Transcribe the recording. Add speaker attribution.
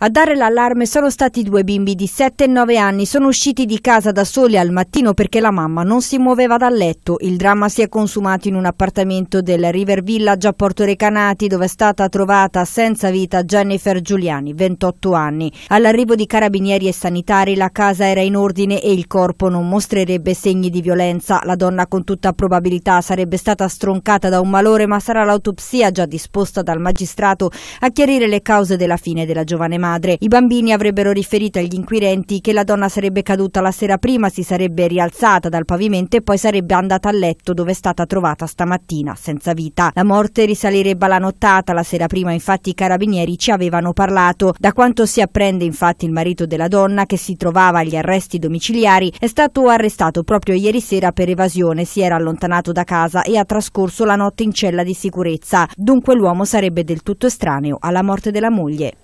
Speaker 1: A dare l'allarme sono stati due bimbi di 7 e 9 anni, sono usciti di casa da soli al mattino perché la mamma non si muoveva dal letto. Il dramma si è consumato in un appartamento del River Village a Porto Recanati dove è stata trovata senza vita Jennifer Giuliani, 28 anni. All'arrivo di carabinieri e sanitari la casa era in ordine e il corpo non mostrerebbe segni di violenza. La donna con tutta probabilità sarebbe stata stroncata da un malore ma sarà l'autopsia già disposta dal magistrato a chiarire le cause della fine della giovane mamma madre. I bambini avrebbero riferito agli inquirenti che la donna sarebbe caduta la sera prima, si sarebbe rialzata dal pavimento e poi sarebbe andata a letto dove è stata trovata stamattina, senza vita. La morte risalirebbe alla nottata, la sera prima infatti i carabinieri ci avevano parlato. Da quanto si apprende infatti il marito della donna, che si trovava agli arresti domiciliari, è stato arrestato proprio ieri sera per evasione, si era allontanato da casa e ha trascorso la notte in cella di sicurezza. Dunque l'uomo sarebbe del tutto estraneo alla morte della moglie.